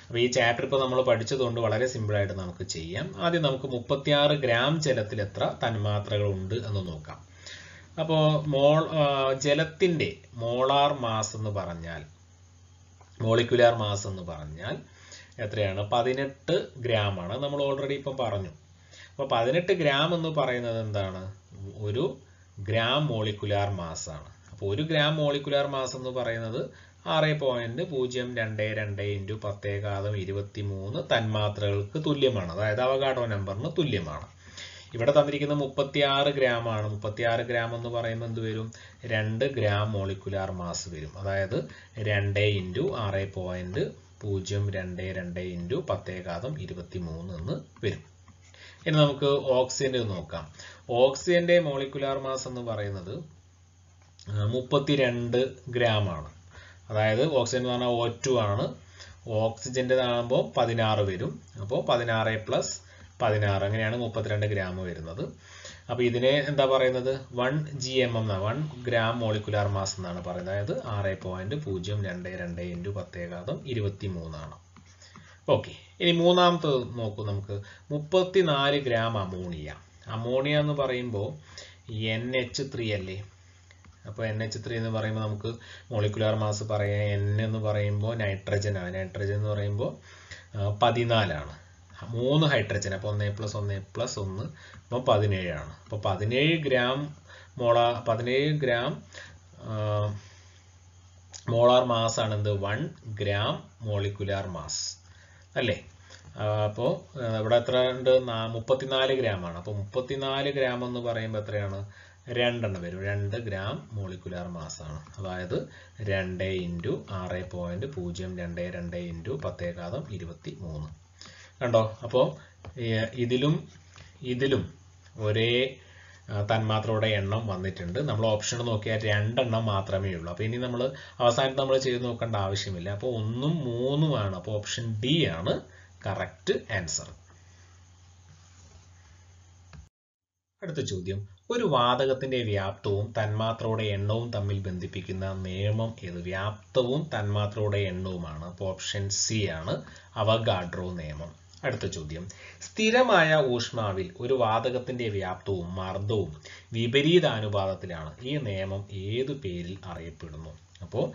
അപ്പോൾ ഈ ചാപ്റ്റർ ഇപ്പോൾ നമ്മൾ പഠിച്ചതുകൊണ്ട് വളരെ സിമ്പിളായിട്ട് നമുക്ക് ചെയ്യാം ആദ്യം നമുക്ക് മുപ്പത്തിയാറ് ഗ്രാം ജലത്തിൽ എത്ര തന്മാത്രകളുണ്ട് എന്ന് നോക്കാം അപ്പോൾ മോൾ ജലത്തിൻ്റെ മോളാർ മാസ് എന്ന് പറഞ്ഞാൽ മോളിക്കുലാർ മാസ് എന്ന് പറഞ്ഞാൽ എത്രയാണ് പതിനെട്ട് ആണ് നമ്മൾ ഓൾറെഡി ഇപ്പം പറഞ്ഞു അപ്പോൾ പതിനെട്ട് ഗ്രാം എന്ന് പറയുന്നത് എന്താണ് ഒരു ഗ്രാം മോളിക്കുലാർ ആണ് അപ്പോൾ ഒരു ഗ്രാം മോളിക്കുലാർ മാസ് എന്ന് പറയുന്നത് ആറ് പോയിന്റ് പൂജ്യം രണ്ട് രണ്ട് ഇൻറ്റു പത്തേകാതം ഇരുപത്തി മൂന്ന് തന്മാത്രകൾക്ക് തുല്യമാണ് അതായത് അവഗാഡോ നമ്പറിന് തുല്യമാണ് ഇവിടെ തന്നിരിക്കുന്ന ആറ് ഗ്രാം ആണ് ആറ് ഗ്രാം എന്ന് പറയുമ്പോൾ എന്ത് വരും രണ്ട് ഗ്രാം മോളിക്കുലാർ മാസ് വരും അതായത് രണ്ട് ഇൻറ്റു ആറ് പോയിന്റ് പൂജ്യം രണ്ട് രണ്ട് ഇൻറ്റു പത്തേകാതം ഇരുപത്തി മൂന്ന് എന്ന് വരും ഇനി നമുക്ക് ഓക്സിജൻ്റെ നോക്കാം ഓക്സിജൻ്റെ മോളിക്കുലാർ മാസ് എന്ന് പറയുന്നത് മുപ്പത്തിരണ്ട് ഗ്രാം ആണ് അതായത് ഓക്സിജൻ എന്ന് പറഞ്ഞാൽ ഒ ടു ആണ് ഓക്സിജൻ്റെതാകുമ്പോൾ പതിനാറ് വരും അപ്പോൾ പതിനാറ് പ്ലസ് പതിനാറ് അങ്ങനെയാണ് മുപ്പത്തിരണ്ട് ഗ്രാം വരുന്നത് അപ്പോൾ ഇതിനെ എന്താ പറയുന്നത് one G M M one gram molecular mass എന്നാണ് പറയുന്നത് അതായത് ആറ് പോയിന്റ് പൂജ്യം രണ്ട് രണ്ട് ഇൻറ്റു പത്തേകാതം ഇരുപത്തി മൂന്നാണ് ഓക്കെ ഇനി മൂന്നാമത്തെ നോക്കൂ നമുക്ക് നാല് ഗ്രാം അമോണിയ അമോണിയ എന്ന് പറയുമ്പോൾ എൻ എച്ച് ത്രീ അല്ലേ അപ്പോൾ എൻ എച്ച് ത്രീ എന്ന് പറയുമ്പോൾ നമുക്ക് മോളിക്കുലാർ മാസ് പറയാം എൻ എന്ന് പറയുമ്പോൾ നൈട്രജൻ ആണ് നൈട്രജൻ എന്ന് പറയുമ്പോൾ പതിനാലാണ് മൂന്ന് ഹൈഡ്രജൻ അപ്പൊ ഒന്ന് പ്ലസ് ഒന്ന് പ്ലസ് ഒന്ന് അപ്പോൾ പതിനേഴാണ് അപ്പൊ പതിനേഴ് ഗ്രാം മോളാ പതിനേഴ് ഗ്രാം മോളാർ മാസ് ആണ് എന്ത് വൺ ഗ്രാം മോളിക്കുലാർ മാസ് അല്ലേ അപ്പോൾ ഇവിടെ എത്ര ഉണ്ട് മുപ്പത്തിനാല് ഗ്രാമാണ് അപ്പൊ മുപ്പത്തിനാല് ഗ്രാം എന്ന് പറയുമ്പോ എത്രയാണ് രണ്ടെണ്ണം വരും രണ്ട് ഗ്രാം മോളിക്കുലാർ ആണ് അതായത് രണ്ട് ഇൻറ്റു ആറ് പോയിന്റ് പൂജ്യം രണ്ട് രണ്ട് ഇൻറ്റു പത്തേകാതം ഇരുപത്തി മൂന്ന് കണ്ടോ അപ്പോ ഇതിലും ഇതിലും ഒരേ തന്മാത്രയുടെ എണ്ണം വന്നിട്ടുണ്ട് നമ്മൾ ഓപ്ഷൻ നോക്കിയാൽ രണ്ടെണ്ണം മാത്രമേ ഉള്ളൂ അപ്പോൾ ഇനി നമ്മൾ അവസാനം നമ്മൾ ചെയ്ത് നോക്കേണ്ട ആവശ്യമില്ല അപ്പോൾ ഒന്നും മൂന്നുമാണ് അപ്പോൾ ഓപ്ഷൻ ഡി ആണ് കറക്റ്റ് ആൻസർ അടുത്ത ചോദ്യം ഒരു വാതകത്തിന്റെ വ്യാപ്തവും തന്മാത്രയുടെ എണ്ണവും തമ്മിൽ ബന്ധിപ്പിക്കുന്ന നിയമം ഏത് വ്യാപ്തവും തന്മാത്രയുടെ എണ്ണവുമാണ് അപ്പോൾ ഓപ്ഷൻ സി ആണ് അവഗാഡ്രോ നിയമം അടുത്ത ചോദ്യം സ്ഥിരമായ ഊഷ്മാവിൽ ഒരു വാതകത്തിന്റെ വ്യാപ്തവും മർദ്ദവും വിപരീതാനുപാതത്തിലാണ് ഈ നിയമം ഏതു പേരിൽ അറിയപ്പെടുന്നു അപ്പോൾ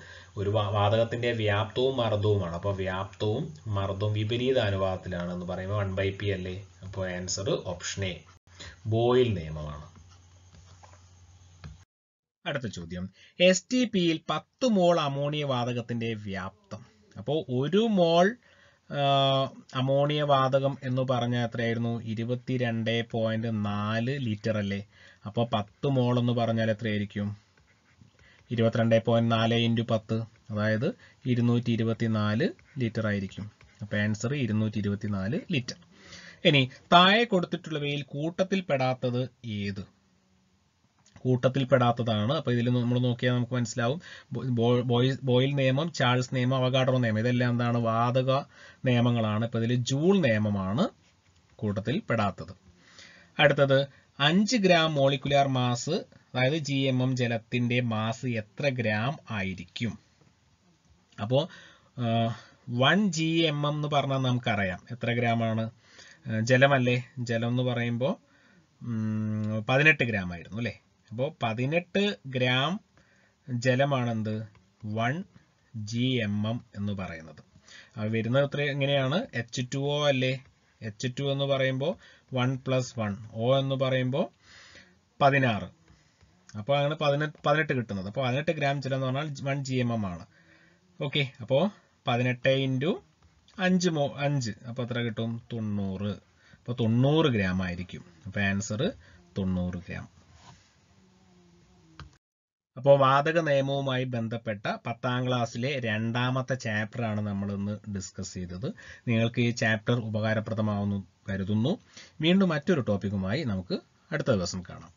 ഒരു വാതകത്തിന്റെ വ്യാപ്തവും മർദ്ദവുമാണ് അപ്പോൾ വ്യാപ്തവും മർദ്ദവും വിപരീതാനുപാതത്തിലാണ് എന്ന് പറയുമ്പോൾ വൺ ബൈ പി അല്ലേ അപ്പോൾ ആൻസർ ഓപ്ഷൻ എ ബോയിൽ നിയമമാണ് അടുത്ത ചോദ്യം എസ് ടി പിയിൽ പത്ത് മോൾ അമോണിയ വാതകത്തിന്റെ വ്യാപ്തം അപ്പോൾ ഒരു മോൾ അമോണിയ വാതകം എന്ന് പറഞ്ഞ എത്രയായിരുന്നു ഇരുപത്തിരണ്ട് പോയിന്റ് നാല് ലിറ്റർ അല്ലേ അപ്പൊ പത്ത് മോൾ എന്ന് പറഞ്ഞാൽ എത്രയായിരിക്കും ഇരുപത്തിരണ്ട് പോയിന്റ് നാല് ഇൻറ്റു പത്ത് അതായത് ഇരുന്നൂറ്റി ഇരുപത്തി നാല് ലിറ്റർ ആയിരിക്കും അപ്പൊ ആൻസർ ഇരുന്നൂറ്റി ഇരുപത്തി നാല് ലിറ്റർ ഇനി താഴെ കൊടുത്തിട്ടുള്ളവയിൽ കൂട്ടത്തിൽ പെടാത്തത് ഏത് കൂട്ടത്തിൽപ്പെടാത്തതാണ് അപ്പോൾ ഇതിൽ നമ്മൾ നോക്കിയാൽ നമുക്ക് മനസ്സിലാവും ബോയിൽ നിയമം ചാൾസ് നിയമം അവഗാഡറോ നിയമം ഇതെല്ലാം എന്താണ് വാതക നിയമങ്ങളാണ് ഇപ്പോൾ ഇതിൽ ജൂൾ നിയമമാണ് കൂട്ടത്തിൽ പെടാത്തത് അടുത്തത് അഞ്ച് ഗ്രാം മോളിക്കുലാർ മാസ് അതായത് ജി എം എം ജലത്തിൻ്റെ മാസ് എത്ര ഗ്രാം ആയിരിക്കും അപ്പോൾ വൺ ജി എം എം എന്ന് പറഞ്ഞാൽ നമുക്കറിയാം എത്ര ഗ്രാമാണ് ജലമല്ലേ ജലം എന്ന് പറയുമ്പോൾ പതിനെട്ട് ഗ്രാം ആയിരുന്നു അല്ലേ അപ്പോൾ പതിനെട്ട് ഗ്രാം ജലമാണെന്ത് വൺ ജി എം എം എന്ന് പറയുന്നത് അത് വരുന്നത് എത്ര എങ്ങനെയാണ് എച്ച് ടു ഒ അല്ലേ എച്ച് ടു എന്ന് പറയുമ്പോൾ വൺ പ്ലസ് വൺ ഒ എന്ന് പറയുമ്പോൾ പതിനാറ് അപ്പോൾ അങ്ങനെ പതിനെട്ട് പതിനെട്ട് കിട്ടുന്നത് അപ്പോൾ പതിനെട്ട് ഗ്രാം ജലം എന്ന് പറഞ്ഞാൽ വൺ ജി എം എം ആണ് ഓക്കെ അപ്പോൾ പതിനെട്ട് ഇൻറ്റു അഞ്ച് മോ അഞ്ച് അപ്പോൾ എത്ര കിട്ടും തൊണ്ണൂറ് അപ്പോൾ തൊണ്ണൂറ് ഗ്രാം ആയിരിക്കും അപ്പോൾ ആൻസർ തൊണ്ണൂറ് ഗ്രാം അപ്പോൾ വാതക നിയമവുമായി ബന്ധപ്പെട്ട പത്താം ക്ലാസ്സിലെ രണ്ടാമത്തെ ചാപ്റ്ററാണ് നമ്മൾ ഇന്ന് ഡിസ്കസ് ചെയ്തത് നിങ്ങൾക്ക് ഈ ചാപ്റ്റർ ഉപകാരപ്രദമാവുന്നു കരുതുന്നു വീണ്ടും മറ്റൊരു ടോപ്പിക്കുമായി നമുക്ക് അടുത്ത ദിവസം കാണാം